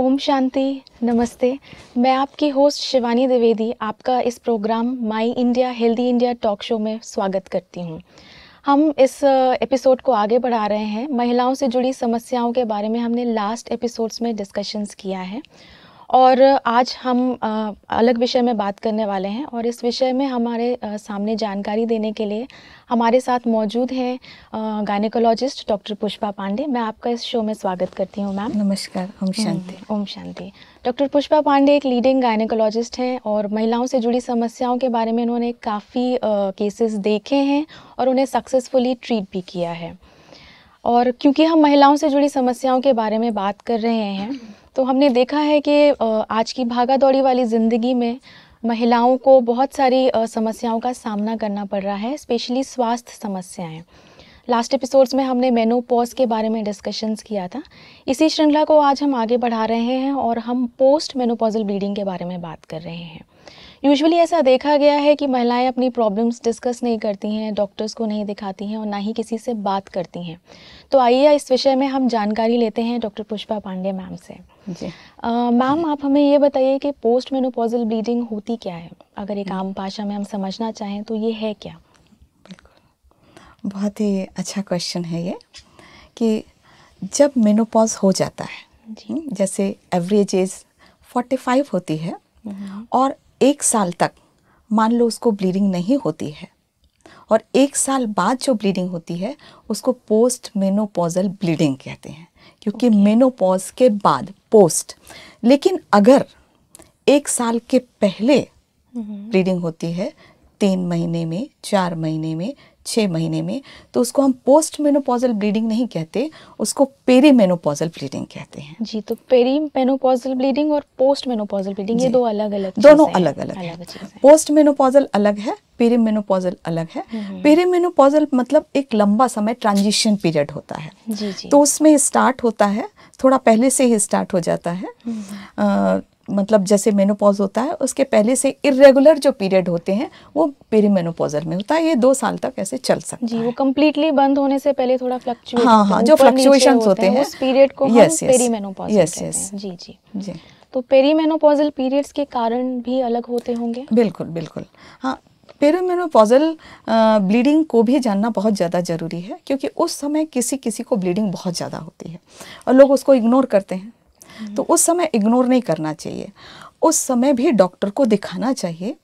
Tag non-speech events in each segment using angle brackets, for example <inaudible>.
ओम शांति नमस्ते मैं आपकी होस्ट शिवानी द्विवेदी आपका इस program my India healthy India talk show में स्वागत करती हूँ हम इस एपिसोड को आगे बढ़ा रहे हैं महिलाओं से जुड़ी समस्याओं के बारे में हमने लास्ट एपिसोड्स में डिस्कशंस किया है और आज हम अलग विषय में बात करने वाले हैं और इस विषय में हमारे सामने जानकारी देने के लिए हमारे साथ मौजूद हैं गायनिकोलॉजिस्ट डॉक्टर पुष्पा पांडे मैं आपका इस शो में स्वागत करती हूँ मैम नमस्कार ओम शांति ओम शांति डॉक्टर पुष्पा पांडे एक लीडिंग गायनेकोलॉजिस्ट हैं और महिलाओं से जुड़ी समस्याओं के बारे में उन्होंने काफ़ी केसेस देखे हैं और उन्हें सक्सेसफुली ट्रीट भी किया है और क्योंकि हम महिलाओं से जुड़ी समस्याओं के बारे में बात कर रहे हैं तो हमने देखा है कि आज की भागा दौड़ी वाली ज़िंदगी में महिलाओं को बहुत सारी समस्याओं का सामना करना पड़ रहा है स्पेशली स्वास्थ्य समस्याएं लास्ट एपिसोड्स में हमने मेनोपॉज के बारे में डिस्कशंस किया था इसी श्रृंखला को आज हम आगे बढ़ा रहे हैं और हम पोस्ट मेनोपॉजल ब्लीडिंग के बारे में बात कर रहे हैं यूजुअली ऐसा देखा गया है कि महिलाएं अपनी प्रॉब्लम्स डिस्कस नहीं करती हैं डॉक्टर्स को नहीं दिखाती हैं और ना ही किसी से बात करती हैं तो आइए इस विषय में हम जानकारी लेते हैं डॉक्टर पुष्पा पांडे मैम से मैम आप हमें ये बताइए कि पोस्ट मेनोपोजल ब्लीडिंग होती क्या है अगर एक आम भाषा में हम समझना चाहें तो ये है क्या बिल्कुल बहुत ही अच्छा क्वेश्चन है ये कि जब मेनोपॉज हो जाता है जी हम्म, जैसे एवरेज एज 45 होती है हम्म। और एक साल तक मान लो उसको ब्लीडिंग नहीं होती है और एक साल बाद जो ब्लीडिंग होती है उसको पोस्ट मेनोपोजल ब्लीडिंग कहते हैं क्योंकि okay. मेनोपॉज के बाद पोस्ट लेकिन अगर एक साल के पहले ब्लीडिंग हम्म। होती है तीन महीने में चार महीने में छः महीने में तो उसको हम पोस्ट मेनोपॉजल ब्लीडिंग नहीं कहते उसको पेरी मेनोपॉजल ब्लीडिंग कहते हैं जी तो पेरी मेनोपॉजल ब्लीडिंग और पोस्ट मेनोपॉजल ब्लीडिंग ये दो अलग अलग दोनों अलग अलग, अलग अलग पोस्ट मेनोपॉजल अलग है पेरी मेनोपॉजल अलग है पेरी हम्म, मेनोपॉजल हम्म। मतलब एक लंबा समय ट्रांजिशन पीरियड होता है जी जी तो उसमें स्टार्ट होता है थोड़ा पहले से ही स्टार्ट हो जाता है हम्म, मतलब जैसे मेनोपॉज होता है उसके पहले से इरेगुलर जो पीरियड होते हैं वो पेरीमेनोपॉजल में होता है ये दो साल तक ऐसे चल सकता है जी वो कम्प्लीटली बंद होने से पहले थोड़ा फ्लक्चुएट हाँ हाँ जो फ्लक्चुएशन होते, हैं उस पीरियड को यस यस यस जी जी जी तो पेरीमेनोपॉजल पीरियड्स के कारण भी अलग होते होंगे बिल्कुल बिल्कुल हाँ पेरोमेनोपॉजल ब्लीडिंग को भी जानना बहुत ज़्यादा ज़रूरी है क्योंकि उस समय किसी किसी को ब्लीडिंग बहुत ज़्यादा होती है और लोग उसको इग्नोर करते हैं तो उस समय इग्नोर नहीं करना चाहिए उस समय भी डॉक्टर को दिखाना चाहिए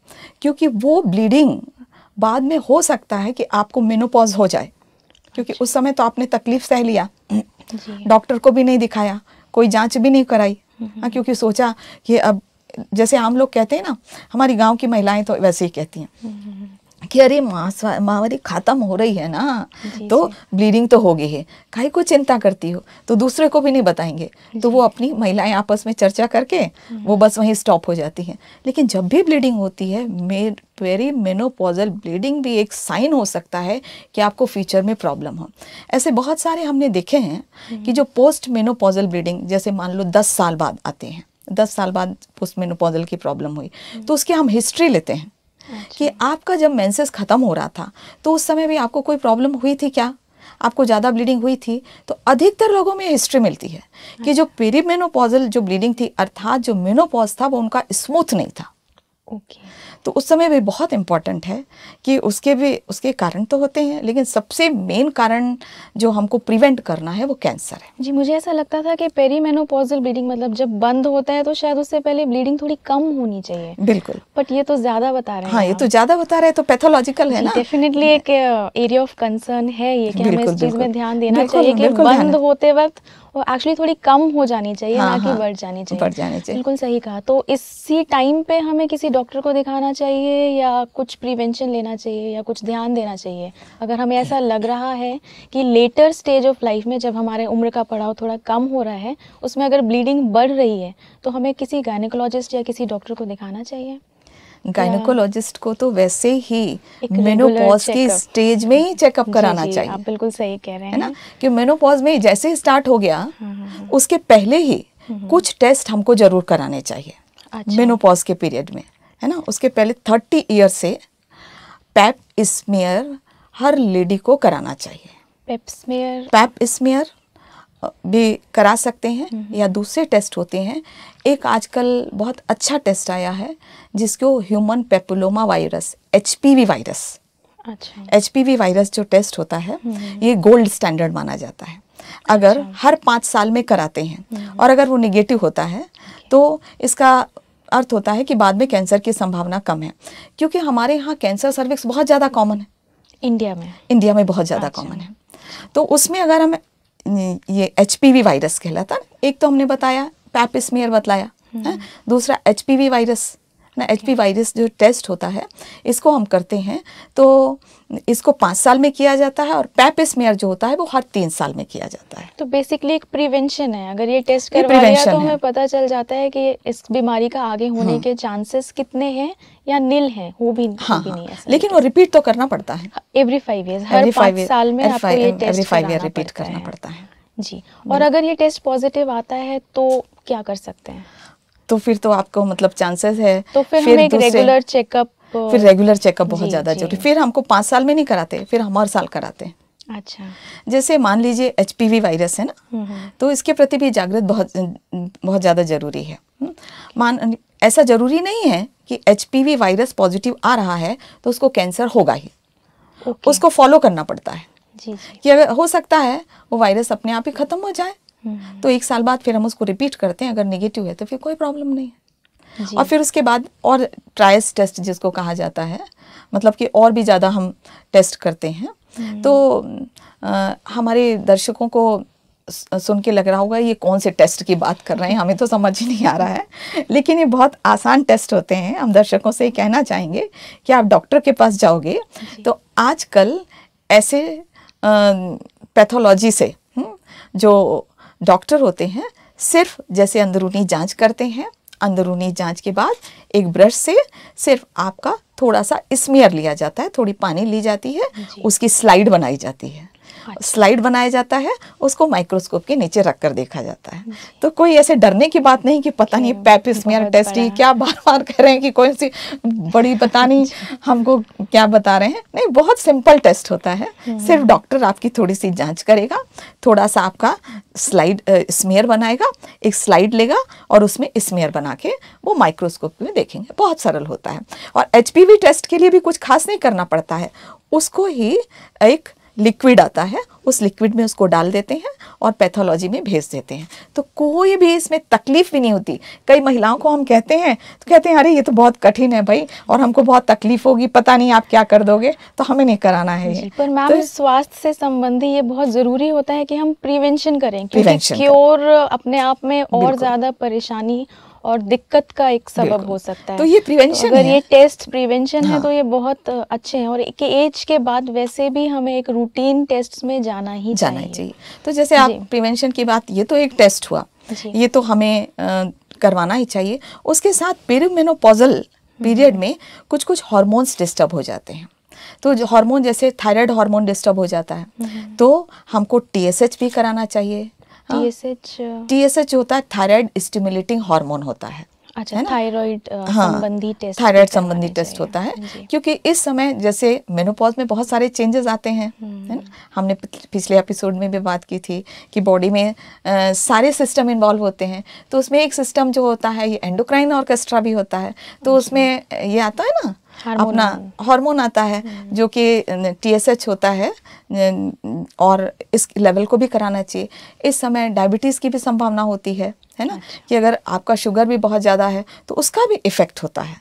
क्योंकि वो ब्लीडिंग बाद में हो सकता है कि आपको मेनोपॉज हो जाए क्योंकि उस समय तो आपने तकलीफ सह लिया डॉक्टर को भी नहीं दिखाया कोई जांच भी नहीं कराई हाँ क्योंकि सोचा कि अब जैसे आम लोग कहते हैं ना हमारी गांव की महिलाएं तो वैसे ही कहती हैं कि अरे महामारी खत्म हो रही है ना तो ब्लीडिंग तो हो गई है काहे को चिंता करती हो तो दूसरे को भी नहीं बताएंगे तो वो अपनी महिलाएं आपस में चर्चा करके वो हम्म। बस वहीं स्टॉप हो जाती हैं लेकिन जब भी ब्लीडिंग होती है वेरी मेनोपोजल ब्लीडिंग भी एक साइन हो सकता है कि आपको फ्यूचर में प्रॉब्लम हो ऐसे बहुत सारे हमने देखे हैं हम्म। कि जो पोस्ट मेनोपोजल ब्लीडिंग जैसे मान लो दस साल बाद आते हैं दस साल बाद पोस्ट मेनोपोजल की प्रॉब्लम हुई हम्म। तो उसकी हम हिस्ट्री लेते हैं कि अच्छा। आपका जब मेंसेस ख़त्म हो रहा था तो उस समय भी आपको कोई प्रॉब्लम हुई थी क्या आपको ज़्यादा ब्लीडिंग हुई थी तो अधिकतर लोगों में हिस्ट्री मिलती है कि जो पेरीमेनोपॉजल अच्छा। जो ब्लीडिंग थी अर्थात जो मेनोपॉज था वो उनका स्मूथ नहीं था okay. तो उस समय भी बहुत इम्पॉर्टेंट है कि उसके भी उसके कारण तो होते हैं लेकिन सबसे मेन कारण जो हमको प्रिवेंट करना है वो कैंसर है जी मुझे ऐसा लगता था कि पेरीमेनोपॉजल ब्लीडिंग मतलब जब बंद होता है तो शायद उससे पहले ब्लीडिंग थोड़ी कम होनी चाहिए बिल्कुल बट ये तो ज्यादा बता रहे हैं हाँ ये तो ज्यादा बता रहे तो पैथोलॉजिकल है ना डेफिनेटली एक एरिया ऑफ कंसर्न है ये कि हमें इस चीज में ध्यान देना चाहिए कि बंद होते वक्त और एक्चुअली थोड़ी कम हो जानी चाहिए हाँ, ना कि हाँ। बढ़ जानी चाहिए बढ़ जानी चाहिए बिल्कुल सही कहा तो इसी टाइम पे हमें किसी डॉक्टर को दिखाना चाहिए या कुछ प्रिवेंशन लेना चाहिए या कुछ ध्यान देना चाहिए अगर हमें ऐसा लग रहा है कि लेटर स्टेज ऑफ लाइफ में जब हमारे उम्र का पड़ाव थोड़ा कम हो रहा है उसमें अगर ब्लीडिंग बढ़ रही है तो हमें किसी गायनिकोलॉजिस्ट या किसी डॉक्टर को दिखाना चाहिए गायनोकोलॉजिस्ट को तो वैसे ही मेनोपॉज के स्टेज में ही चेकअप कराना जी, चाहिए आप बिल्कुल सही कह रहे हैं है ना कि मेनोपॉज में जैसे ही स्टार्ट हो गया हाँ, हाँ, हाँ। उसके पहले ही हम्म, हम्म। कुछ टेस्ट हमको जरूर कराने चाहिए मेनोपॉज अच्छा। के पीरियड में है ना उसके पहले थर्टी ईयर से पैप स्मेयर हर लेडी को कराना चाहिए पैप स्मेयर भी करा सकते हैं हम्म, या दूसरे टेस्ट होते हैं एक आजकल बहुत अच्छा टेस्ट आया है जिसको human papilloma virus H virus H अच्छा। वायरस जो टेस्ट होता है हम्म। ये गोल्ड स्टैंडर्ड माना जाता है अच्छा। अगर हर पाँच साल में कराते हैं हम्म। और अगर वो निगेटिव होता है तो इसका अर्थ होता है कि बाद में कैंसर की संभावना कम है क्योंकि हमारे यहाँ कैंसर सर्विक्स बहुत ज़्यादा कॉमन है इंडिया में इंडिया में बहुत ज़्यादा कॉमन अच्छा। है तो उसमें अगर हम ये एच वायरस कहलाता एक तो हमने बताया पैपिसमेयर बतलाया हम्म। दूसरा एच वायरस ना एच वायरस जो टेस्ट होता है इसको हम करते हैं तो इसको पाँच साल में किया जाता है और पैपेस्मेयर जो होता है वो हर तीन साल में किया जाता है तो बेसिकली एक प्रिवेंशन है अगर ये टेस्ट करवा तो हमें पता चल जाता है कि इस बीमारी का आगे होने हाँ। के चांसेस कितने हैं या नील है वो भी, हाँ, भी नहीं हाँ। है लेकिन वो रिपीट तो करना पड़ता है एवरी फाइव ईयर हर फाइव साल में एवरी फाइव ईयर रिपीट करना पड़ता है जी और हम्म। अगर ये टेस्ट पॉजिटिव आता है तो क्या कर सकते हैं तो फिर तो आपको मतलब चांसेस है तो फिर, फिर हमें रेगुलर चेकअप uh, फिर रेगुलर चेकअप बहुत ज़्यादा जरूरी फिर हमको पांच साल में नहीं कराते फिर हम हर साल कराते हैं अच्छा जैसे मान लीजिए एच वायरस है ना हम्म, हम्म। तो इसके प्रति भी जागृत बहुत बहुत ज़्यादा ज़रूरी है हम्म। मान ऐसा ज़रूरी नहीं है कि एच वायरस पॉजिटिव आ रहा है तो उसको कैंसर होगा ही उसको फॉलो करना पड़ता है जी, जी। कि अगर हो सकता है वो वायरस अपने आप ही ख़त्म हो जाए तो एक साल बाद फिर हम उसको रिपीट करते हैं अगर निगेटिव है तो फिर कोई प्रॉब्लम नहीं है और फिर उसके बाद और ट्रायस टेस्ट जिसको कहा जाता है मतलब कि और भी ज़्यादा हम टेस्ट करते हैं हम्म। तो आ, हमारे दर्शकों को सुन के लग रहा होगा ये कौन से टेस्ट की बात कर रहे हैं हमें तो समझ ही नहीं आ रहा है लेकिन ये बहुत आसान टेस्ट होते हैं हम दर्शकों से कहना चाहेंगे कि आप डॉक्टर के पास जाओगे तो आजकल ऐसे पैथोलॉजी से हम्म, जो डॉक्टर होते हैं सिर्फ जैसे अंदरूनी जांच करते हैं अंदरूनी जांच के बाद एक ब्रश से सिर्फ आपका थोड़ा सा स्मेयर लिया जाता है थोड़ी पानी ली जाती है उसकी स्लाइड बनाई जाती है हाँ। स्लाइड बनाया जाता है उसको माइक्रोस्कोप के नीचे रख कर देखा जाता है तो कोई ऐसे डरने की बात नहीं कि पता नहीं पैप स्मेयर टेस्ट ही क्या बार बार कह रहे हैं कि कोई सी बड़ी पता नहीं <laughs> हमको क्या बता रहे हैं नहीं बहुत सिंपल टेस्ट होता है हम्म। सिर्फ डॉक्टर आपकी थोड़ी सी जाँच करेगा थोड़ा सा आपका स्लाइड स्मेयर बनाएगा एक स्लाइड लेगा और उसमें स्मेयर बना के वो माइक्रोस्कोप में देखेंगे बहुत सरल होता है और एच टेस्ट के लिए भी कुछ खास नहीं करना पड़ता है उसको ही एक लिक्विड आता है उस लिक्विड में उसको डाल देते हैं और पैथोलॉजी में भेज देते हैं तो कोई भी इसमें तकलीफ भी नहीं होती कई महिलाओं को हम कहते हैं तो कहते हैं अरे ये तो बहुत कठिन है भाई और हमको बहुत तकलीफ होगी पता नहीं आप क्या कर दोगे तो हमें नहीं कराना है पर मैम तो, स्वास्थ्य से संबंधी ये बहुत जरूरी होता है कि हम प्रिवेंशन करें क्योंकि क्योर अपने आप में और ज्यादा परेशानी और दिक्कत का एक सबब हो सकता है तो ये प्रिवेंशन तो अगर है? ये टेस्ट प्रिवेंशन हाँ। है तो हाँ। ये बहुत अच्छे हैं और एक एज के बाद वैसे भी हमें एक रूटीन टेस्ट में जाना ही जाना चाहिए, चाहिए। तो जैसे आप प्रिवेंशन की बात ये तो एक टेस्ट हुआ ये तो हमें आ, करवाना ही चाहिए उसके साथ पेरिमेनोपोजल हम्म। पीरियड में कुछ कुछ हॉर्मोन्स डिस्टर्ब हो जाते हैं तो हार्मोन जैसे थायराइड हार्मोन डिस्टर्ब हो जाता है हम्म। तो हमको टीएसएच भी कराना चाहिए टी एस एच होता है थायराइड स्टिमुलेटिंग हार्मोन होता है अच्छा थायराइड हाँ, संबंधी टेस्ट थायराइड संबंधी टेस्ट होता है क्योंकि इस समय जैसे मेनोपॉज में बहुत सारे चेंजेस आते हैं है ना हम्म। हमने पिछले एपिसोड में भी बात की थी कि बॉडी में आ, सारे सिस्टम इन्वॉल्व होते हैं तो उसमें एक सिस्टम जो होता है ये एंडोक्राइन ऑर्केस्ट्रा भी होता है तो हाँ उसमें ये आता है ना अपना हार्मोन आता है हम्म। जो कि टीएसएच होता है और इस लेवल को भी कराना चाहिए इस समय डायबिटीज़ की भी संभावना होती है है ना अच्छा। कि अगर आपका शुगर भी बहुत ज़्यादा है तो उसका भी इफ़ेक्ट होता है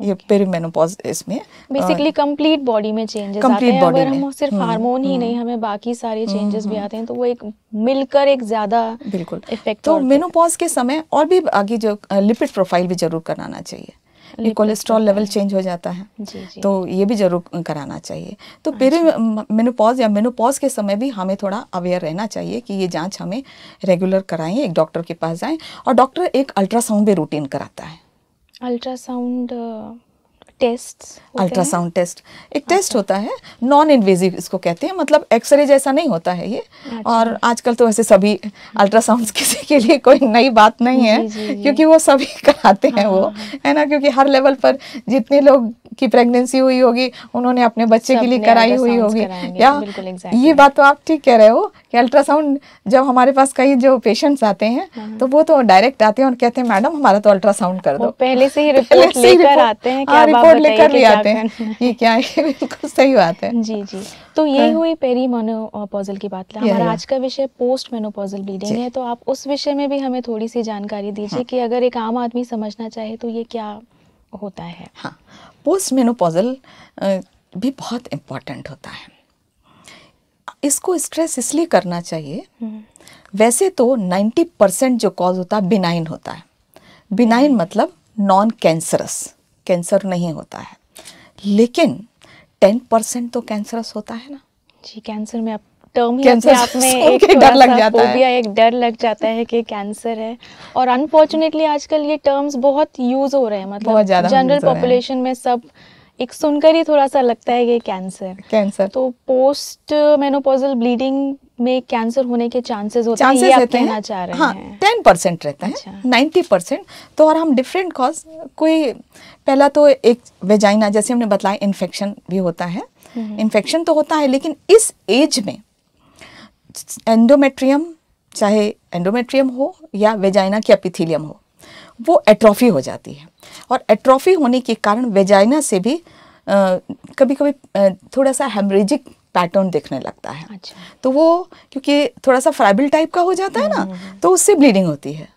ये पेरीमेनोपॉज इसमें बेसिकली कंप्लीट बॉडी में चेंजेस आते हैं अगर हम सिर्फ हम्म, हार्मोन ही हम्म। नहीं हमें बाकी सारे चेंजेस भी आते हैं तो वो एक मिलकर एक ज्यादा बिल्कुल इफेक्ट तो मेनोपॉज के समय और भी आगे जो लिपिड प्रोफाइल भी जरूर कराना चाहिए ये कोलेस्ट्रॉल लेवल चेंज हो जाता है जी, जी. तो ये भी जरूर कराना चाहिए तो पेरे हाँ, मेनोपॉज या मेनोपॉज के समय भी हमें थोड़ा अवेयर रहना चाहिए कि ये जांच हमें रेगुलर कराएं एक डॉक्टर के पास जाएं और डॉक्टर एक अल्ट्रासाउंड भी रूटीन कराता है अल्ट्रासाउंड टेस्ट अल्ट्रासाउंड टेस्ट एक अच्छा। टेस्ट होता है नॉन इन्वेजिव इसको कहते हैं मतलब एक्सरे जैसा नहीं होता है ये अच्छा। और आजकल तो वैसे सभी अल्ट्रासाउंड <laughs> किसी के लिए कोई नई बात नहीं है जी, जी, क्योंकि वो सभी <laughs> कराते हैं वो हाँ, हाँ। है ना क्योंकि हर लेवल पर जितने लोग की प्रेगनेंसी हुई होगी उन्होंने अपने बच्चे के लिए कराई हुई होगी या ये बात तो आप ठीक कह रहे हो कि अल्ट्रासाउंड जब हमारे पास कई जो पेशेंट्स आते हैं हाँ, तो वो तो डायरेक्ट आते हैं और कहते हैं मैडम हमारा तो अल्ट्रासाउंड कर दो पहले से ही रिपोर्ट <laughs> लेकर आते हैं घर लेकर ले आते हैं ये क्या है बिल्कुल सही बात है जी जी तो ये यही हाँ। हुई पेरी मोनोपोजल की बात हमारा आज का विषय पोस्ट मेनोपोजल ब्लीडिंग है तो आप उस विषय में भी हमें थोड़ी सी जानकारी दीजिए हाँ। कि अगर एक आम आदमी समझना चाहे तो ये क्या होता है हाँ पोस्ट मेनोपोजल भी बहुत इम्पोर्टेंट होता है इसको स्ट्रेस इसलिए करना चाहिए हम्म। वैसे तो 90 परसेंट जो कॉज होता है बिनाइन होता है बिनाइन हम्म। मतलब नॉन कैंसरस कैंसर नहीं होता है लेकिन टेन परसेंट तो कैंसरस होता है ना जी कैंसर में आप टर्म ही कैंसर एक डर लग जाता है एक डर लग जाता है कि कैंसर है और अनफॉर्चुनेटली आजकल ये टर्म्स बहुत यूज हो रहे हैं मतलब जनरल पॉपुलेशन में सब एक सुनकर ही थोड़ा सा लगता है कि कैंसर कैंसर तो पोस्ट मेनोपोजल ब्लीडिंग में कैंसर होने के चांसेस होते चांसेस हैं आप कहना चाह रहे हाँ, हैं टेन परसेंट रहता है नाइन्टी परसेंट तो और हम डिफरेंट कॉज कोई पहला तो एक वेजाइना जैसे हमने बताया इन्फेक्शन भी होता है इन्फेक्शन हम्म। तो होता है लेकिन इस एज में एंडोमेट्रियम चाहे एंडोमेट्रियम हो या वेजाइना की एपिथीलियम हो वो एट्रॉफी हो जाती है और एट्रॉफी होने के कारण वेजाइना से भी आ, कभी कभी थोड़ा सा हेमरेजिक पैटर्न देखने लगता है अच्छा। तो वो क्योंकि थोड़ा सा फ्राइबल टाइप का हो जाता है ना हम्म, हम्म, हम्म। तो उससे ब्लीडिंग होती है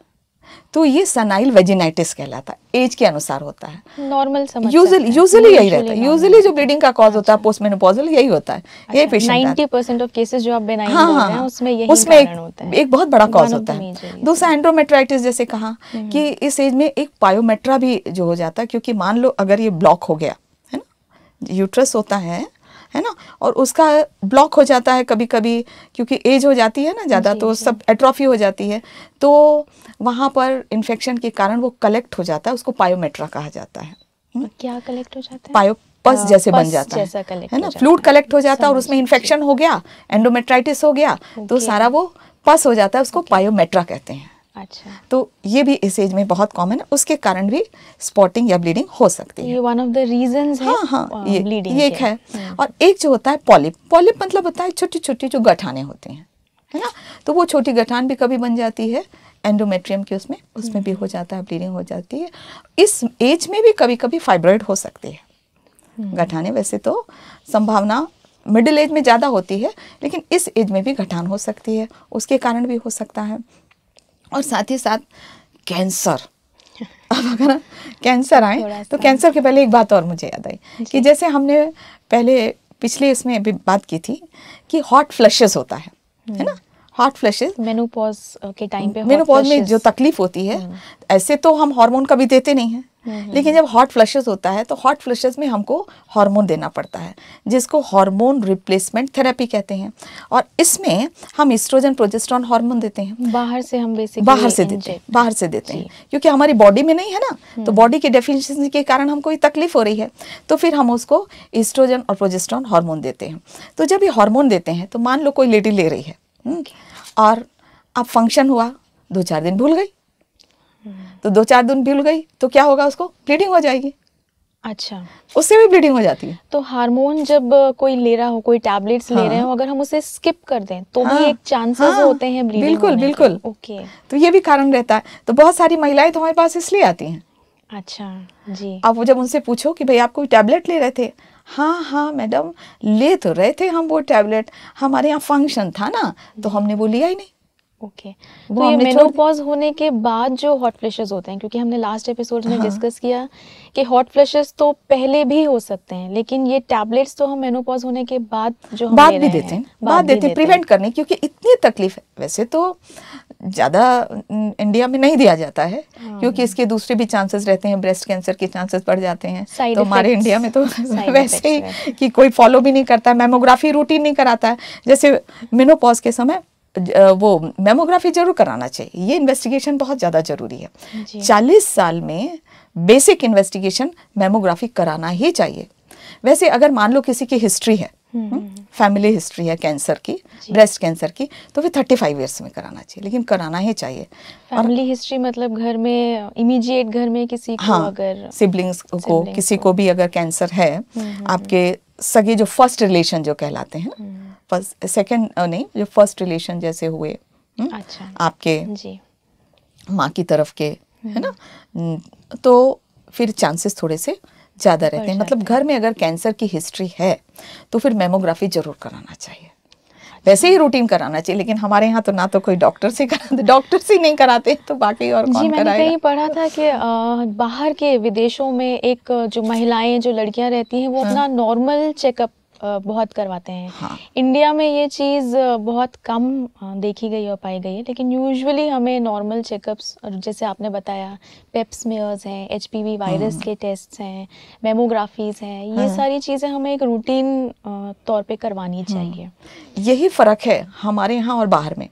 तो ये सनाइल वेजिनाइटिस कहलाता है एज के अनुसार होता है नॉर्मल यूजली यूजली यही रहता है यूजली जो ब्लीडिंग का कॉज होता है पोस्ट अच्छा। मेनोपॉजल यही होता है ये पेशेंट परसेंट ऑफ केसेस जो आप बेनाइन हाँ, हाँ, हाँ, उसमें यही उसमें एक, होता है एक बहुत बड़ा कॉज होता है दूसरा एंड्रोमेट्राइटिस जैसे कहा हम्म। कि इस एज में एक पायोमेट्रा भी जो हो जाता है क्योंकि मान लो अगर ये ब्लॉक हो गया है ना यूट्रस होता है है ना और उसका ब्लॉक हो जाता है कभी कभी क्योंकि एज हो जाती है ना ज़्यादा तो सब एट्रॉफी हो जाती है तो वहाँ पर इन्फेक्शन के कारण वो कलेक्ट हो जाता है उसको पायोमेट्रा कहा जाता है हम्म? क्या कलेक्ट हो जाता है पायो पस जैसे बन जाता जैसा है है ना फ्लूड कलेक्ट हो जाता है और उसमें इन्फेक्शन हो गया एंडोमेट्राइटिस हो गया तो सारा वो पस हो जाता है उसको पायोमेट्रा कहते हैं अच्छा तो ये भी इस एज में बहुत कॉमन है उसके कारण भी स्पॉटिंग या ब्लीडिंग हो सकती है ये वन ऑफ द रीजंस है हाँ हाँ uh, ये एक है हम्म। और एक जो होता है पॉलिप पॉलिप मतलब होता है छोटी छोटी जो गठाने होते हैं है ना तो वो छोटी गठान भी कभी बन जाती है एंडोमेट्रियम के उसमें उसमें भी हो हम्म। जाता है ब्लीडिंग हो जाती है इस एज में भी कभी कभी फाइब्रॉइड हो सकती है हम्म। गठाने वैसे तो संभावना मिडिल एज में ज़्यादा होती है लेकिन इस एज में भी गठान हो सकती है उसके कारण भी हो सकता है और हम्म। साथ ही साथ कैंसर <laughs> अब अगर कैंसर आए तो कैंसर के पहले एक बात और मुझे याद आई कि जैसे हमने पहले पिछले इसमें भी बात की थी कि हॉट फ्लशेस होता है है ना हॉट फ्लशेस मेनोपॉज के टाइम पे मेनोपॉज में जो तकलीफ होती है हम्म। ऐसे तो हम हार्मोन कभी देते नहीं हैं हम्म, लेकिन हम्म। जब हॉट फ्लशेस होता है तो हॉट फ्लशेस में हमको हार्मोन देना पड़ता है जिसको हार्मोन रिप्लेसमेंट थेरेपी कहते हैं और इसमें हम इस्ट्रोजन प्रोजेस्ट्रॉन हार्मोन देते हैं बाहर से हम बेसिकली बाहर से देते हैं बाहर से देते हैं क्योंकि हमारी बॉडी में नहीं है ना तो बॉडी की डेफिशिएंसी के कारण हमको ये तकलीफ हो रही है तो फिर हम उसको ईस्ट्रोजन और प्रोजेस्ट्रॉन हार्मोन देते हैं तो जब ये हार्मोन देते हैं तो मान लो कोई लेडी ले रही है हम्म, और अब फंक्शन हुआ दो चार दिन भूल गई तो दो चार दिन भूल गई तो क्या होगा उसको ब्लीडिंग हो जाएगी अच्छा उससे भी ब्लीडिंग हो जाती है तो हार्मोन जब कोई ले रहा हो कोई टैबलेट्स हाँ। ले रहे हाँ। हो अगर हम उसे स्किप कर दें तो हाँ। भी एक चांसेस हाँ। होते हैं ब्लीडिंग बिल्कुल बिल्कुल ओके तो ये भी कारण रहता है तो बहुत सारी महिलाएं तो हमारे पास इसलिए आती हैं अच्छा जी आप जब उनसे पूछो कि भाई आप कोई टैबलेट ले रहे थे हाँ हाँ मैडम ले तो रहे थे हम वो टैबलेट हमारे यहाँ फंक्शन था ना तो हमने वो लिया ही नहीं ओके तो ये मेनोपॉज होने के बाद जो हॉट फ्लैशेस होते हैं क्योंकि हमने लास्ट एपिसोड में डिस्कस हाँ। किया कि हॉट फ्लैशेस तो पहले भी हो सकते हैं लेकिन ये टैबलेट्स तो हम मेनोपॉज होने के बाद जो हम बाद भी देते हैं बाद देते हैं प्रिवेंट करने क्योंकि इतनी तकलीफ है वैसे तो ज़्यादा इंडिया में नहीं दिया जाता है हाँ। क्योंकि इसके दूसरे भी चांसेस रहते हैं ब्रेस्ट कैंसर के चांसेस बढ़ जाते हैं तो हमारे इंडिया में तो <laughs> वैसे ही कि कोई फॉलो भी नहीं करता है मेमोग्राफी रूटीन नहीं कराता है जैसे मेनोपॉज के समय वो मेमोग्राफी जरूर कराना चाहिए ये इन्वेस्टिगेशन बहुत ज़्यादा ज़रूरी है चालीस साल में बेसिक इन्वेस्टिगेशन मेमोग्राफी कराना ही चाहिए वैसे अगर मान लो किसी की हिस्ट्री है फैमिली हम्म, हिस्ट्री हम्म, हम्म, है कैंसर की ब्रेस्ट कैंसर की तो फिर थर्टी फाइव ईयर्स में कराना चाहिए लेकिन कराना ही चाहिए फैमिली हिस्ट्री मतलब घर में इमीडिएट घर में किसी को हाँ, अगर सिबलिंग्स को को किसी को, भी अगर कैंसर है आपके सगे जो फर्स्ट रिलेशन जो कहलाते हैं फर्स्ट सेकेंड नहीं जो फर्स्ट रिलेशन जैसे हुए अच्छा आपके माँ की तरफ के है ना तो फिर चांसेस थोड़े से ज़्यादा रहते हैं मतलब घर में अगर कैंसर की हिस्ट्री है तो फिर मेमोग्राफी ज़रूर कराना चाहिए अच्छा। वैसे ही रूटीन कराना चाहिए लेकिन हमारे यहाँ तो ना तो कोई डॉक्टर से कराते डॉक्टर से नहीं कराते तो बाकी और कौन जी मैंने कहीं पढ़ा था कि आ, बाहर के विदेशों में एक जो महिलाएं जो लड़कियां रहती हैं वो हाँ। अपना नॉर्मल चेकअप बहुत करवाते हैं हाँ। इंडिया में ये चीज़ बहुत कम देखी गई और पाई गई है लेकिन यूजुअली हमें नॉर्मल चेकअप्स जैसे आपने बताया पेप्समेयर्स हैं एच हाँ। वायरस के टेस्ट हैं मेमोग्राफीज हैं ये हाँ। सारी चीज़ें हमें एक रूटीन तौर पे करवानी हाँ। चाहिए यही फ़र्क है हमारे यहाँ और बाहर में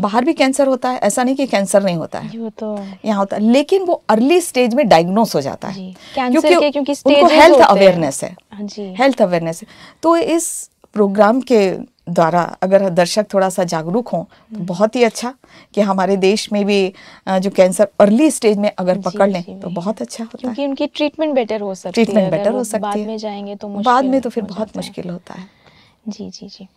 बाहर भी कैंसर होता है ऐसा नहीं कि कैंसर नहीं होता है तो यहाँ होता है लेकिन वो अर्ली स्टेज में डायग्नोस हो जाता है क्योंकि, क्योंकि उनको हेल्थ अवेयरनेस है हेल्थ हाँ अवेयरनेस है तो इस प्रोग्राम के द्वारा अगर दर्शक थोड़ा सा जागरूक हों तो हम्म। बहुत ही अच्छा कि हमारे देश में भी जो कैंसर अर्ली स्टेज में अगर पकड़ लें तो बहुत अच्छा होता है उनकी ट्रीटमेंट बेटर हो सकती है ट्रीटमेंट बेटर हो सकती है बाद में जाएंगे तो बाद में तो फिर बहुत मुश्किल होता है जी जी जी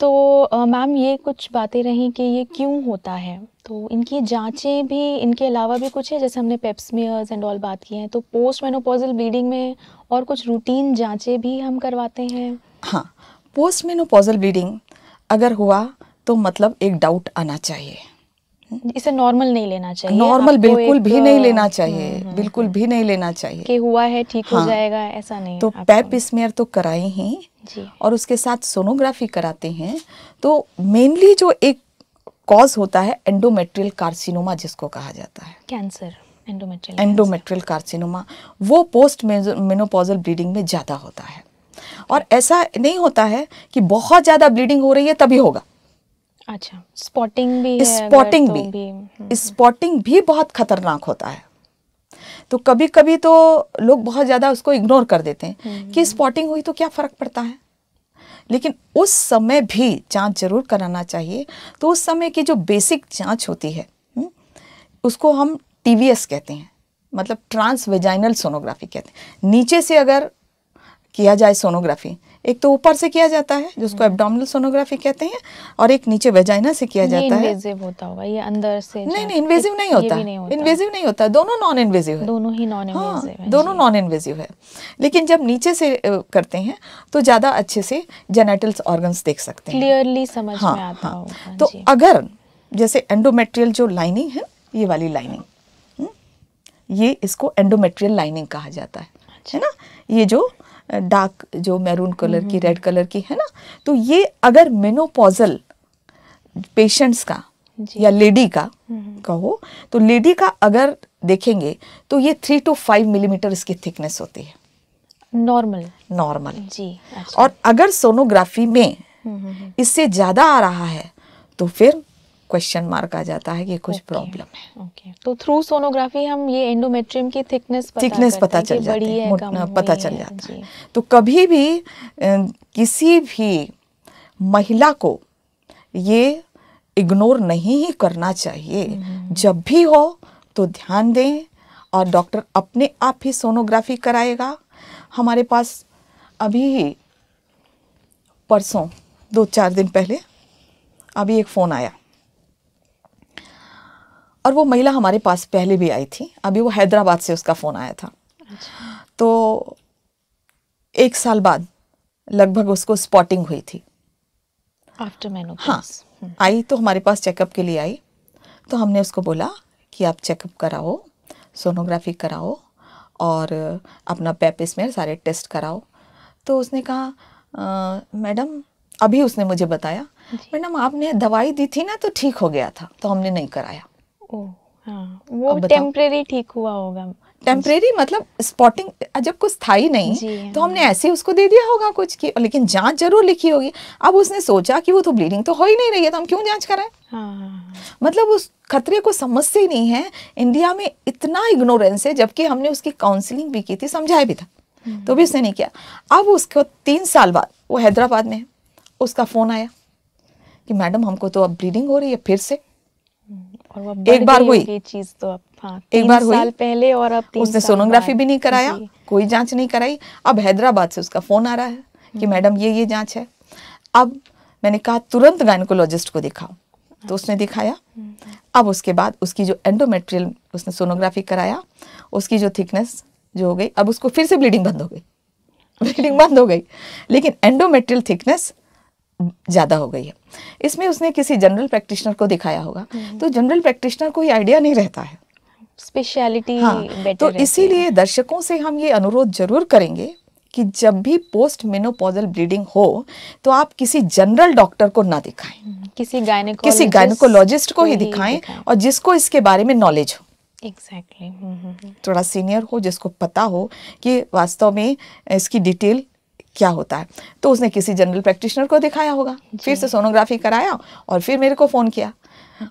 तो मैम ये कुछ बातें रहीं कि ये क्यों होता है तो इनकी जांचें भी इनके अलावा भी कुछ है जैसे हमने पेप्समियर्स एंड ऑल बात की है तो पोस्ट मेनोपोजल ब्लीडिंग में और कुछ रूटीन जांचें भी हम करवाते हैं हाँ पोस्ट मेनोपोजल ब्लीडिंग अगर हुआ तो मतलब एक डाउट आना चाहिए इसे नॉर्मल नहीं लेना चाहिए नॉर्मल बिल्कुल भी नहीं हम्म, लेना चाहिए हम्म, हम्म, बिल्कुल भी नहीं लेना चाहिए कि हुआ है ठीक हाँ, हो जाएगा ऐसा नहीं तो पैप स्मेयर तो कराए ही और उसके साथ सोनोग्राफी कराते हैं तो मेनली जो एक कॉज होता है एंडोमेट्रियल कार्सिनोमा जिसको कहा जाता है कैंसर एंडोमेट्रियल एंडोमेट्रियल कार्सिनोमा वो पोस्ट मेनोपोजल ब्लीडिंग में ज़्यादा होता है और ऐसा नहीं होता है कि बहुत ज़्यादा ब्लीडिंग हो रही है तभी होगा अच्छा स्पॉटिंग भी स्पॉटिंग भी, तो भी हम्म, हम्म। स्पॉटिंग भी बहुत खतरनाक होता है तो कभी कभी तो लोग बहुत ज़्यादा उसको इग्नोर कर देते हैं हम्म, कि स्पॉटिंग हुई तो क्या फ़र्क पड़ता है लेकिन उस समय भी जांच जरूर कराना चाहिए तो उस समय की जो बेसिक जांच होती है उसको हम टी कहते हैं मतलब ट्रांसवेजाइनल सोनोग्राफी कहते हैं नीचे से अगर किया जाए सोनोग्राफी एक तो ऊपर से किया जाता है जिसको एब्डोमिनल हम्म। सोनोग्राफी कहते हैं और एक नीचे वेजाइना से किया जाता है इन्वेजिव होता होगा ये अंदर से नहीं नहीं इन्वेजिव नहीं होता इन्वेजिव नहीं होता दोनों नॉन इन्वेजिव है दोनों ही नॉन इन्वेजिव हाँ, है दोनों नॉन इन्वेजिव है लेकिन जब नीचे से करते हैं तो ज्यादा अच्छे से जेनेटल्स ऑर्गन देख सकते हैं क्लियरली समझ में हाँ, आता हाँ। होगा तो अगर जैसे एंडोमेट्रियल जो लाइनिंग है ये वाली लाइनिंग हम्म, ये इसको एंडोमेट्रियल लाइनिंग कहा जाता है अच्छा। है ना ये जो डार्क जो मैरून कलर की रेड कलर की है ना तो ये अगर मेनोपॉजल पेशेंट्स का या लेडी का कहो तो लेडी का अगर देखेंगे तो ये थ्री टू फाइव मिलीमीटर इसकी थिकनेस होती है नॉर्मल नॉर्मल जी और अच्छा। अगर सोनोग्राफी में इससे ज़्यादा आ रहा है तो फिर क्वेश्चन मार्क आ जाता है कि कुछ प्रॉब्लम है तो थ्रू सोनोग्राफी हम ये एंडोमेट्रियम की थिकनेस थिकनेस पता चल जाती है पता चल जाता है तो कभी भी किसी भी महिला को ये इग्नोर नहीं ही करना चाहिए हम्म। जब भी हो तो ध्यान दें और डॉक्टर अपने आप ही सोनोग्राफी कराएगा हमारे पास अभी ही परसों दो चार दिन पहले अभी एक फ़ोन आया और वो महिला हमारे पास पहले भी आई थी अभी वो हैदराबाद से उसका फ़ोन आया था तो एक साल बाद लगभग उसको स्पॉटिंग हुई थी आफ्टर मैनो हाँ आई तो हमारे पास चेकअप के लिए आई तो हमने उसको बोला कि आप चेकअप कराओ सोनोग्राफी कराओ और अपना पेपिस में सारे टेस्ट कराओ तो उसने कहा मैडम अभी उसने मुझे बताया मैडम आपने दवाई दी थी ना तो ठीक हो गया था तो हमने नहीं कराया हाँ। वो टेम्परेरी ठीक हुआ होगा टेम्परेरी मतलब स्पॉटिंग जब कुछ था ही नहीं तो हमने हाँ। ऐसे उसको दे दिया होगा कुछ की लेकिन जांच जरूर लिखी होगी अब उसने सोचा कि वो तो ब्लीडिंग तो हो ही नहीं रही है तो हम क्यों जांच कराएं हाँ। मतलब उस खतरे को समझते ही नहीं है इंडिया में इतना इग्नोरेंस है जबकि हमने उसकी काउंसलिंग भी की थी समझाया भी था हम्म। तो भी उसने नहीं किया अब उसको तीन साल बाद वो हैदराबाद में है उसका फ़ोन आया कि मैडम हमको तो अब ब्लीडिंग हो रही है फिर से और एक बार हुई चीज तो अब हाँ, एक बार हुई साल पहले और अब उसने सोनोग्राफी भी नहीं कराया कोई जांच नहीं कराई अब हैदराबाद से उसका फोन आ रहा है कि हम्म। मैडम ये ये जांच है अब मैंने कहा तुरंत गायनकोलॉजिस्ट को दिखाओ तो उसने अच्छा। दिखाया हम्म। अब उसके बाद उसकी जो एंडोमेट्रियल उसने सोनोग्राफी कराया उसकी जो थिकनेस जो हो गई अब उसको फिर से ब्लीडिंग बंद हो गई ब्लीडिंग अच्छा। बंद हो गई लेकिन एंडोमेट्रियल थिकनेस ज़्यादा हो गई है इसमें उसने किसी जनरल प्रैक्टिशनर को दिखाया होगा हम्म। तो जनरल प्रैक्टिशनर को ये आइडिया नहीं रहता है स्पेशलिटी हाँ, तो इसीलिए दर्शकों से हम ये अनुरोध जरूर करेंगे कि जब भी पोस्ट मेनोपोजल ब्लीडिंग हो तो आप किसी जनरल डॉक्टर को ना दिखाएं हम्म, किसी किसी गायनोकोलॉजिस्ट को ही दिखाएं दिखाएं और जिसको इसके बारे में नॉलेज हो एग्जैक्टली exactly. हम्म, थोड़ा सीनियर हो जिसको पता हो कि वास्तव में इसकी डिटेल क्या होता है तो उसने किसी जनरल प्रैक्टिशनर को दिखाया होगा फिर से सोनोग्राफी कराया और फिर मेरे को फ़ोन किया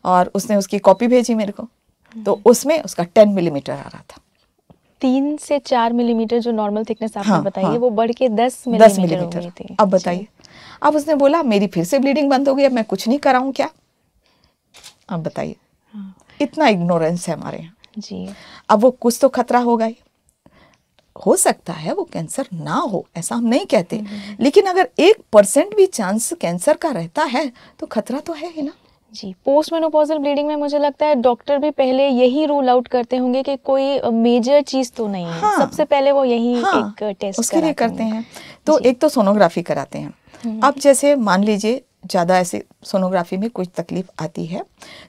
और उसने उसकी कॉपी भेजी मेरे को तो हम्म। उसमें उसका टेन मिलीमीटर आ रहा था तीन से चार मिलीमीटर जो नॉर्मल थिकनेस आपने हाँ, बताई हाँ, वो बढ़ के दस दस मिलीमीटर अब बताइए अब उसने बोला मेरी फिर से ब्लीडिंग बंद हो गई अब मैं कुछ नहीं कराऊं क्या अब बताइए हाँ। इतना इग्नोरेंस है हमारे यहाँ जी अब वो कुछ तो खतरा होगा ही हो सकता है वो कैंसर ना हो ऐसा हम नहीं कहते हम्म, हम्म, हम्म। लेकिन अगर एक परसेंट भी चांस कैंसर का रहता है तो खतरा तो है ही ना जी पोस्ट मेनोपोजल ब्लीडिंग में मुझे लगता है डॉक्टर भी पहले यही रूल आउट करते होंगे कि कोई मेजर चीज तो नहीं है हाँ, सबसे पहले वो यही हाँ, एक टेस्ट उसके लिए करते हैं तो एक तो सोनोग्राफी कराते हैं अब जैसे मान लीजिए ज़्यादा ऐसे सोनोग्राफी में कुछ तकलीफ आती है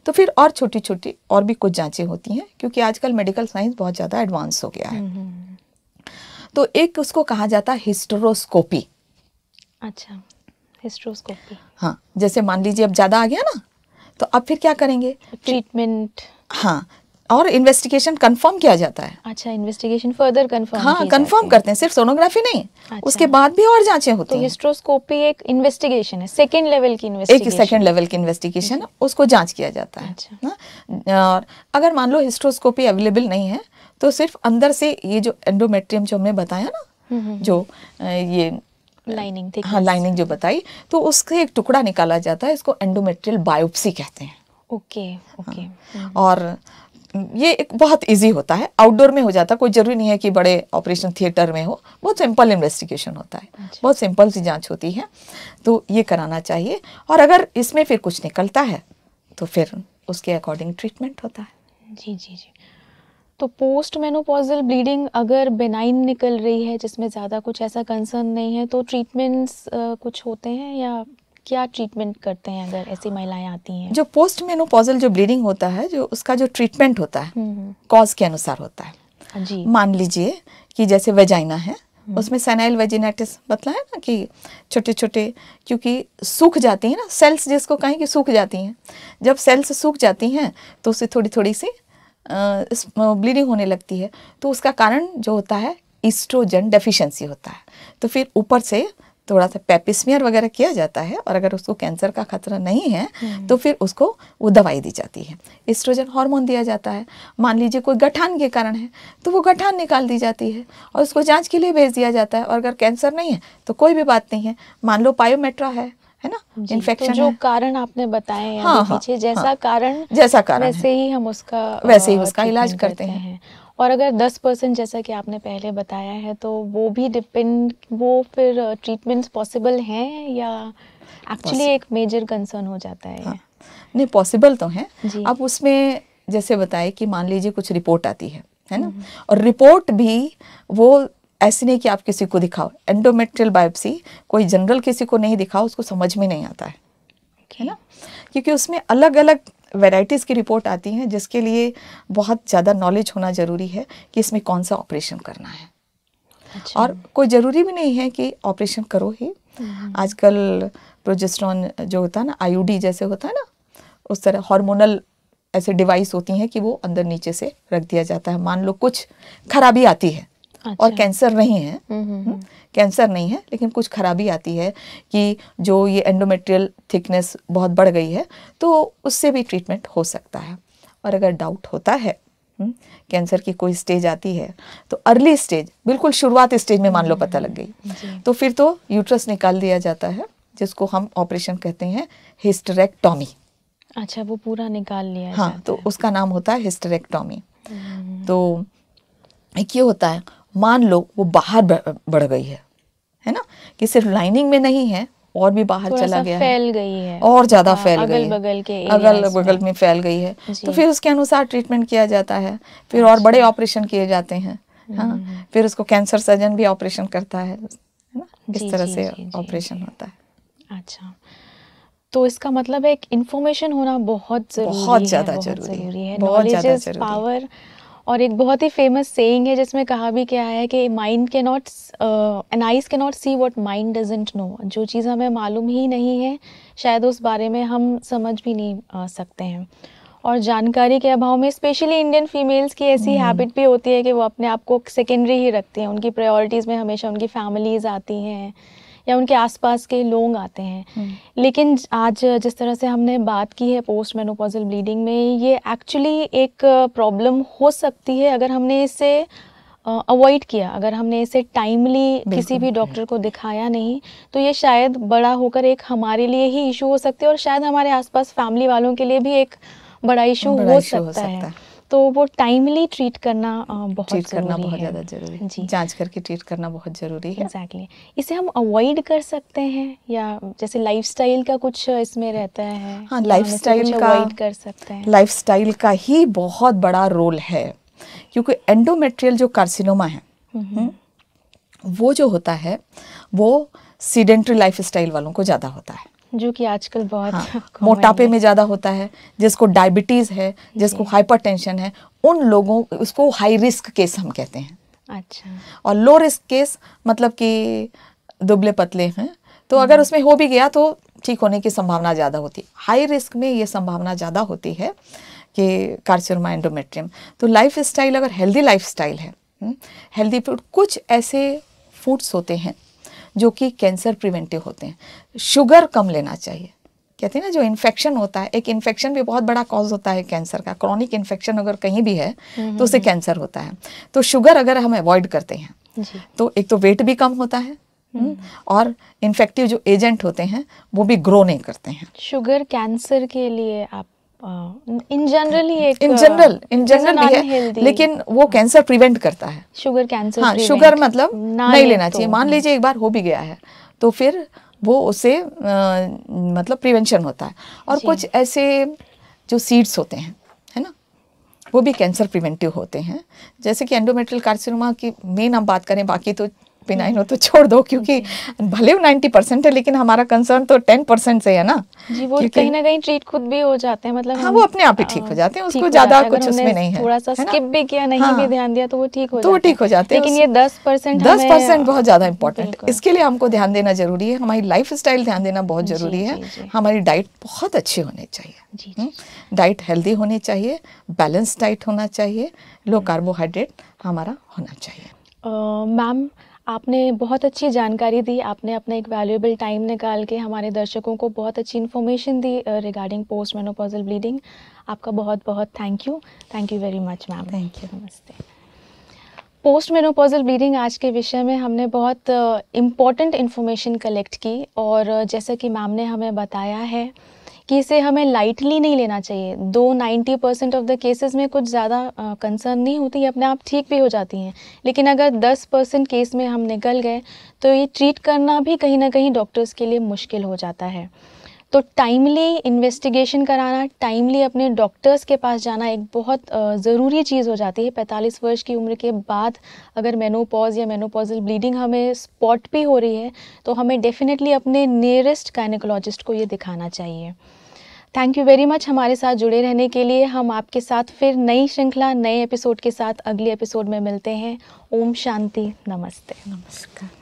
तो फिर और छोटी छोटी और भी कुछ जांचें होती हैं क्योंकि आजकल मेडिकल साइंस बहुत ज़्यादा एडवांस हो गया है तो एक उसको कहा जाता है हिस्टोरोस्कोपी अच्छा हिस्ट्रोस्कोपी हाँ जैसे मान लीजिए अब ज़्यादा आ गया ना तो अब फिर क्या करेंगे ट्रीटमेंट हाँ और इन्वेस्टिगेशन कंफर्म किया जाता है अच्छा इन्वेस्टिगेशन फर्दर कंफर्म हाँ कंफर्म करते हैं सिर्फ सोनोग्राफी नहीं अच्छा, उसके बाद भी और जांचें होती तो हिस्ट्रोस्कोपी एक इन्वेस्टिगेशन है सेकेंड लेवल की एक सेकेंड लेवल की इन्वेस्टिगेशन अच्छा। उसको जांच किया जाता है अच्छा। ना और अगर मान लो हिस्ट्रोस्कोपी अवेलेबल नहीं है तो सिर्फ अंदर से ये जो एंडोमेट्रियम जो हमने बताया ना हम्म, हम्म, जो हम्म। ये लाइनिंग हाँ लाइनिंग जो बताई तो उसके एक टुकड़ा निकाला जाता है इसको एंडोमेट्रियल बायोप्सी कहते हैं ओके ओके हाँ। और ये एक बहुत इजी होता है आउटडोर में हो जाता है कोई जरूरी नहीं है कि बड़े ऑपरेशन थिएटर में हो बहुत सिंपल इन्वेस्टिगेशन होता है अच्छा। बहुत सिंपल सी जांच होती है तो ये कराना चाहिए और अगर इसमें फिर कुछ निकलता है तो फिर उसके अकॉर्डिंग ट्रीटमेंट होता है जी जी जी तो पोस्ट मेनोपॉजल ब्लीडिंग अगर बेनाइन निकल रही है जिसमें ज़्यादा कुछ ऐसा कंसर्न नहीं है तो ट्रीटमेंट्स कुछ होते हैं या क्या ट्रीटमेंट करते हैं अगर ऐसी महिलाएं आती हैं जो पोस्ट मेनोपॉजल जो ब्लीडिंग होता है जो उसका जो ट्रीटमेंट होता है कॉज हम्म, हम्म। के अनुसार होता है हाँ जी मान लीजिए कि जैसे वेजाइना है हम्म। उसमें सेनाइल वेजिनेटिस मतलब है ना कि छोटे छोटे क्योंकि सूख जाती है ना सेल्स जिसको कहें कि सूख जाती हैं जब सेल्स सूख जाती हैं तो उससे थोड़ी थोड़ी सी ब्लीडिंग होने लगती है तो उसका कारण जो होता है ईस्ट्रोजन डेफिशिएंसी होता है तो फिर ऊपर से थोड़ा सा पेपिस्मियर वगैरह किया जाता है और अगर उसको कैंसर का खतरा नहीं है हम्म। तो फिर उसको वो दवाई दी जाती है एस्ट्रोजन हार्मोन दिया जाता है मान लीजिए कोई गठान के कारण है तो वो गठान निकाल दी जाती है और उसको जाँच के लिए भेज दिया जाता है और अगर कैंसर नहीं है तो कोई भी बात नहीं है मान लो पायोमेट्रा है है ना इन्फेक्शन तो जो कारण आपने बताए हाँ, हाँ, पीछे जैसा हाँ, कारण जैसा कारण वैसे ही हम उसका वैसे ही उसका इलाज करते हैं। और अगर 10 परसेंट जैसा कि आपने पहले बताया है तो वो भी डिपेंड वो फिर ट्रीटमेंट्स uh, पॉसिबल हैं या एक्चुअली एक मेजर कंसर्न हो जाता है हाँ। नहीं पॉसिबल तो है अब उसमें जैसे बताए कि मान लीजिए कुछ रिपोर्ट आती है है ना हम्म। और रिपोर्ट भी वो ऐसे नहीं कि आप किसी को दिखाओ एंडोमेट्रियल बायोप्सी कोई जनरल किसी को नहीं दिखाओ उसको समझ में नहीं आता है है ना क्योंकि उसमें अलग अलग वेराइटीज़ की रिपोर्ट आती हैं जिसके लिए बहुत ज़्यादा नॉलेज होना ज़रूरी है कि इसमें कौन सा ऑपरेशन करना है अच्छा। और कोई ज़रूरी भी नहीं है कि ऑपरेशन करो ही हम्म। आजकल प्रोजेस्ट्रॉन जो होता है ना आईयूडी जैसे होता है ना उस तरह हार्मोनल ऐसे डिवाइस होती हैं कि वो अंदर नीचे से रख दिया जाता है मान लो कुछ खराबी आती है अच्छा। और कैंसर नहीं है कैंसर हम्म, हम्म, हम्म। नहीं है लेकिन कुछ खराबी आती है कि जो ये एंडोमेट्रियल थिकनेस बहुत बढ़ गई है तो उससे भी ट्रीटमेंट हो सकता है और अगर डाउट होता है कैंसर की कोई स्टेज आती है तो अर्ली स्टेज बिल्कुल शुरुआत स्टेज में मान लो पता लग गई तो फिर तो यूट्रस निकाल दिया जाता है जिसको हम ऑपरेशन कहते हैं हिस्टरेक्टॉमी अच्छा वो पूरा निकाल लिया हाँ तो उसका नाम होता है हिस्टरेक्टॉमी तो एक ये होता है मान लो वो बाहर बढ़ गई है है ना कि सिर्फ लाइनिंग में नहीं है और भी बाहर चला गया फैल गई है और ज्यादा हाँ, फैल गई है बगल के अगल बगल में फैल गई है तो फिर उसके अनुसार ट्रीटमेंट किया जाता है फिर और अच्छा। बड़े ऑपरेशन किए जाते हैं हाँ, हम्म। फिर उसको कैंसर सर्जन भी ऑपरेशन करता है इस तरह से ऑपरेशन होता है अच्छा तो इसका मतलब है एक इन्फॉर्मेशन होना बहुत जरूरी बहुत ज्यादा जरूरी, है बहुत ज्यादा जरूरी पावर और एक बहुत ही फेमस सेइंग है जिसमें कहा भी क्या है कि माइंड के नॉट एन आइज के not see what mind doesn't know जो चीज़ हमें मालूम ही नहीं है शायद उस बारे में हम समझ भी नहीं आ सकते हैं और जानकारी के अभाव में स्पेशली इंडियन फीमेल्स की ऐसी हैबिट हम्म। भी होती है कि वो अपने आप को सेकेंडरी ही रखती हैं उनकी प्रायोरिटीज़ में हमेशा उनकी फैमिलीज़ आती हैं या उनके आसपास के लोग आते हैं हम्म। लेकिन आज जिस तरह से हमने बात की है पोस्ट मेनोपॉजल ब्लीडिंग में ये एक्चुअली एक प्रॉब्लम हो सकती है अगर हमने इसे अवॉइड किया अगर हमने इसे टाइमली किसी भी डॉक्टर को दिखाया नहीं तो ये शायद बड़ा होकर एक हमारे लिए ही इशू हो सकती है और शायद हमारे आसपास फैमिली वालों के लिए भी एक बड़ा इशू हो, हो सकता है तो वो टाइमली ट्रीट करना बहुत ट्रीट करना बहुत ज़्यादा ज़रूरी है जी जांच करके ट्रीट करना बहुत ज़रूरी है एग्जैक्टली exactly. इसे हम अवॉइड कर सकते हैं या जैसे लाइफस्टाइल का कुछ इसमें रहता है हाँ लाइफस्टाइल का अवॉइड कर सकते हैं लाइफस्टाइल का ही बहुत बड़ा रोल है क्योंकि एंडोमेट्रियल जो कार्सिनोमा है हम्म, वो जो होता है वो सीडेंट्री लाइफस्टाइल वालों को ज़्यादा होता है जो कि आजकल बहुत हाँ, <laughs> मोटापे में ज़्यादा होता है जिसको डायबिटीज़ है जिसको हाइपरटेंशन है उन लोगों उसको हाई रिस्क केस हम कहते हैं अच्छा और लो रिस्क केस मतलब कि दुबले पतले हैं तो अगर हम्म। उसमें हो भी गया तो ठीक होने की संभावना ज़्यादा होती है हाई रिस्क में ये संभावना ज़्यादा होती है कि कार्सियोमा एंडोमेट्रियम तो लाइफ स्टाइल अगर हेल्दी लाइफ स्टाइल है हेल्दी हम्म, फूड कुछ ऐसे फूड्स होते हैं जो कि कैंसर प्रिवेंटिव होते हैं शुगर कम लेना चाहिए कहते हैं ना जो इन्फेक्शन होता है एक इन्फेक्शन भी बहुत बड़ा कॉज होता है कैंसर का क्रॉनिक इन्फेक्शन अगर कहीं भी है हम्म, तो उसे कैंसर हम्म, हम्म। होता है तो शुगर अगर हम अवॉइड करते हैं तो एक तो वेट भी कम होता है और इन्फेक्टिव जो एजेंट होते हैं वो भी ग्रो नहीं करते हैं शुगर कैंसर के लिए आप in general in general in general भी है लेकिन वो कैंसर प्रिवेंट करता है शुगर कैंसर हाँ शुगर मतलब नहीं लेना तो, चाहिए मान हाँ। लीजिए एक बार हो भी गया है तो फिर वो उसे आ, मतलब प्रिवेंशन होता है और कुछ ऐसे जो सीड्स होते हैं है ना वो भी कैंसर प्रिवेंटिव होते हैं जैसे कि एंडोमेट्रियल कार्सिनोमा की मेन हम बात करें बाकी तो पी नाइन हो तो छोड़ दो क्योंकि भले वो नाइन्टी परसेंट है लेकिन हमारा कंसर्न तो टेन परसेंट से है ना जी वो कहीं ना कहीं ट्रीट खुद भी हो जाते हैं मतलब हाँ वो अपने आप ही ठीक हो जाते हैं उसको ज्यादा कुछ उसमें नहीं है थोड़ा सा स्किप भी किया नहीं भी हाँ। ध्यान दिया तो वो ठीक हो तो ठीक हो जाते हैं लेकिन ये दस परसेंट दस परसेंट बहुत ज्यादा इंपॉर्टेंट इसके लिए हमको ध्यान देना जरूरी है हमारी लाइफ ध्यान देना बहुत जरूरी है हमारी डाइट बहुत अच्छी होनी चाहिए डाइट हेल्दी हम्म? होनी चाहिए बैलेंस डाइट होना चाहिए लो कार्बोहाइड्रेट हमारा होना चाहिए मैम uh, आपने बहुत अच्छी जानकारी दी आपने अपना एक वैल्यूएबल टाइम निकाल के हमारे दर्शकों को बहुत अच्छी इन्फॉर्मेशन दी रिगार्डिंग पोस्ट मेनोपोजल ब्लीडिंग आपका बहुत बहुत thank you thank you very much ma'am thank you नमस्ते पोस्ट मेनोपोजल ब्लीडिंग आज के विषय में हमने बहुत इम्पॉर्टेंट इन्फॉर्मेशन कलेक्ट की और uh, जैसा कि मैम ने हमें बताया है कि इसे हमें लाइटली नहीं लेना चाहिए दो ninety percent of the cases में कुछ ज़्यादा कंसर्न नहीं होती अपने आप ठीक भी हो जाती हैं लेकिन अगर दस परसेंट केस में हम निकल गए तो ये ट्रीट करना भी कहीं ना कहीं डॉक्टर्स के लिए मुश्किल हो जाता है तो टाइमली इन्वेस्टिगेशन कराना टाइमली अपने डॉक्टर्स के पास जाना एक बहुत ज़रूरी चीज़ हो जाती है 45 वर्ष की उम्र के बाद अगर मेनोपॉज या मेनोपॉजल ब्लीडिंग हमें स्पॉट भी हो रही है तो हमें डेफ़िनेटली अपने नियरेस्ट गायनिकोलॉजिस्ट को ये दिखाना चाहिए थैंक यू वेरी मच हमारे साथ जुड़े रहने के लिए हम आपके साथ फिर नई श्रृंखला नए एपिसोड के साथ अगले एपिसोड में मिलते हैं ओम शांति नमस्ते नमस्कार